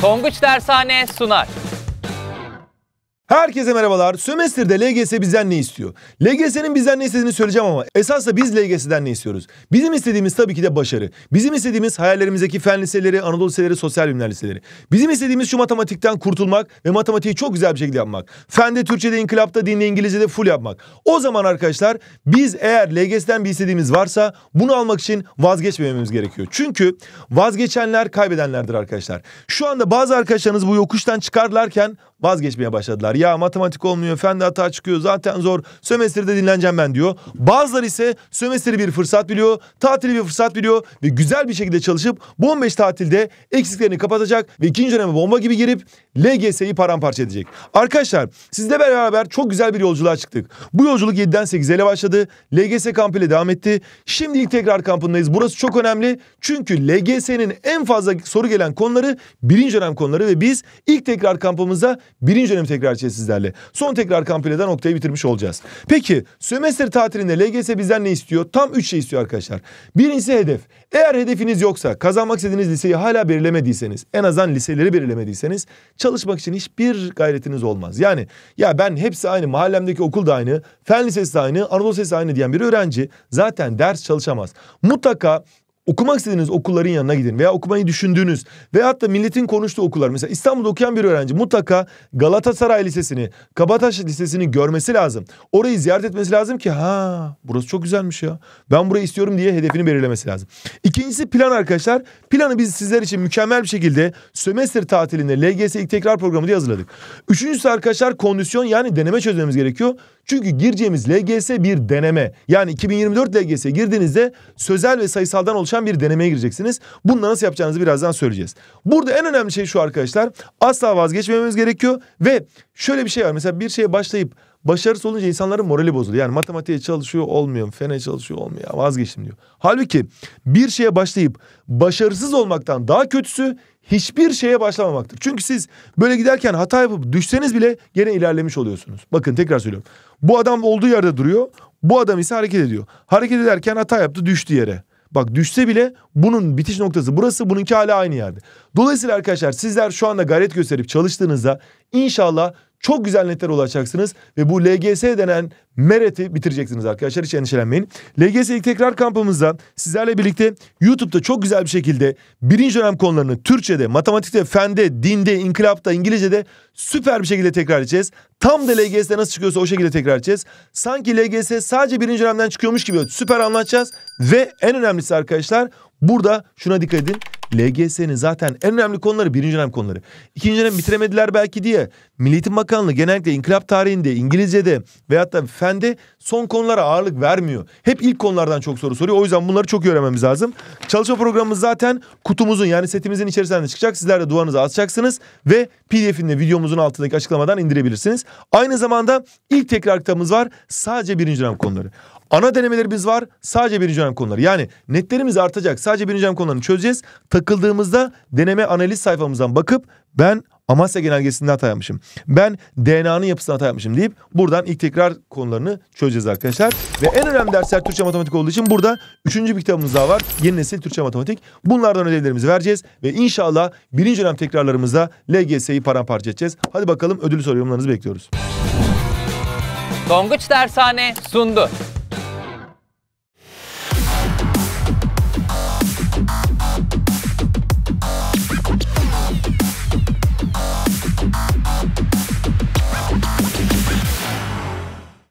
Tonguç Dershane sunar. Herkese merhabalar. Sömestr'de LGS bizden ne istiyor? LGS'nin bizden ne istediğini söyleyeceğim ama esas da biz LGS'den ne istiyoruz? Bizim istediğimiz tabii ki de başarı. Bizim istediğimiz hayallerimizdeki fen liseleri, Anadolu liseleri, sosyal bilimler liseleri. Bizim istediğimiz şu matematikten kurtulmak ve matematiği çok güzel bir şekilde yapmak. Fende, Türkçe'de, inkılapta, dinde, İngilizce'de full yapmak. O zaman arkadaşlar biz eğer LGS'den bir istediğimiz varsa bunu almak için vazgeçmememiz gerekiyor. Çünkü vazgeçenler kaybedenlerdir arkadaşlar. Şu anda bazı arkadaşlarınız bu yokuştan çıkarlarken vazgeçmeye başladılar ya matematik olmuyor, fende hata çıkıyor, zaten zor. Sömestrde dinleneceğim ben diyor. Bazıları ise sömestri bir fırsat biliyor, tatili bir fırsat biliyor ve güzel bir şekilde çalışıp bu 15 tatilde eksiklerini kapatacak ve ikinci döneme bomba gibi girip LGS'yi paramparça edecek. Arkadaşlar sizle beraber çok güzel bir yolculuğa çıktık. Bu yolculuk 7'den 8'e başladı. LGS ile devam etti. Şimdi ilk tekrar kampındayız. Burası çok önemli. Çünkü LGS'nin en fazla soru gelen konuları birinci dönem konuları ve biz ilk tekrar kampımızda birinci dönem tekrar içerisinde birlikte sizlerle. Son tekrar kampanyada noktayı bitirmiş olacağız. Peki sömestr tatilinde LGS bizden ne istiyor? Tam 3 şey istiyor arkadaşlar. Birincisi hedef. Eğer hedefiniz yoksa kazanmak istediğiniz liseyi hala belirlemediyseniz en azından liseleri belirlemediyseniz çalışmak için hiçbir gayretiniz olmaz. Yani ya ben hepsi aynı mahallemdeki okul da aynı fen lisesi de aynı Anadolu lisesi aynı diyen bir öğrenci zaten ders çalışamaz. Mutlaka okumak istediğiniz okulların yanına gidin veya okumayı düşündüğünüz veya hatta milletin konuştuğu okullar. Mesela İstanbul'da okuyan bir öğrenci mutlaka Galatasaray Lisesi'ni, Kabataş Lisesi'ni görmesi lazım. Orayı ziyaret etmesi lazım ki ha burası çok güzelmiş ya. Ben burayı istiyorum diye hedefini belirlemesi lazım. İkincisi plan arkadaşlar. Planı biz sizler için mükemmel bir şekilde sömestr tatilinde LGS ilk tekrar programı diye hazırladık. Üçüncüsü arkadaşlar kondisyon yani deneme çözmemiz gerekiyor. Çünkü gireceğimiz LGS bir deneme. Yani 2024 LGS girdiğinizde sözel ve sayısaldan oluşan bir denemeye gireceksiniz. Bunu nasıl yapacağınızı birazdan söyleyeceğiz. Burada en önemli şey şu arkadaşlar. Asla vazgeçmememiz gerekiyor ve şöyle bir şey var. Mesela bir şeye başlayıp Başarısız olunca insanların morali bozuluyor. Yani matematiğe çalışıyor olmuyor, fene çalışıyor olmuyor, vazgeçtim diyor. Halbuki bir şeye başlayıp başarısız olmaktan daha kötüsü hiçbir şeye başlamamaktır. Çünkü siz böyle giderken hata yapıp düşseniz bile gene ilerlemiş oluyorsunuz. Bakın tekrar söylüyorum. Bu adam olduğu yerde duruyor, bu adam ise hareket ediyor. Hareket ederken hata yaptı, düştü yere. Bak düşse bile bunun bitiş noktası burası bununki hala aynı yerde. Dolayısıyla arkadaşlar sizler şu anda gayret gösterip çalıştığınızda inşallah çok güzel netlere ulaşacaksınız ve bu LGS denen mereti bitireceksiniz arkadaşlar hiç endişelenmeyin. LGS ilk tekrar kampımızda sizlerle birlikte YouTube'da çok güzel bir şekilde birinci dönem konularını Türkçe'de, matematikte, fende, dinde, inkılapta, İngilizce'de süper bir şekilde tekrar edeceğiz. Tam da LGS'de nasıl çıkıyorsa o şekilde tekrar edeceğiz. Sanki LGS sadece birinci dönemden çıkıyormuş gibi süper anlatacağız ve en önemlisi arkadaşlar burada şuna dikkat edin. LGS'nin zaten en önemli konuları birinci önemli konuları. İkinci önemli bitiremediler belki diye. Milli Eğitim Bakanlığı genellikle inkılap tarihinde, İngilizce'de veyahut da fende son konulara ağırlık vermiyor. Hep ilk konulardan çok soru soruyor. O yüzden bunları çok öğrenmemiz lazım. Çalışma programımız zaten kutumuzun yani setimizin içerisinde çıkacak. Sizler de duvarınızı açacaksınız ve PDF'inde videomuzun altındaki açıklamadan indirebilirsiniz. Aynı zamanda ilk tekrar kitabımız var. Sadece birinci dönem konuları. Ana denemelerimiz var. Sadece birinci dönem konuları. Yani netlerimiz artacak. Sadece birinci dönem konularını çözeceğiz. Takıldığımızda deneme analiz sayfamızdan bakıp ben Amasya genelgesinde hata yapmışım. Ben DNA'nın yapısında hata yapmışım deyip buradan ilk tekrar konularını çözeceğiz arkadaşlar. Ve en önemli dersler Türkçe matematik olduğu için burada üçüncü bir kitabımız daha var. Yeni nesil Türkçe matematik. Bunlardan ödevlerimizi vereceğiz ve inşallah birinci dönem tekrarlarımızda LGS'yi paramparça edeceğiz. Hadi bakalım ödül soru yorumlarınızı bekliyoruz. Tonguç Dershane sundu.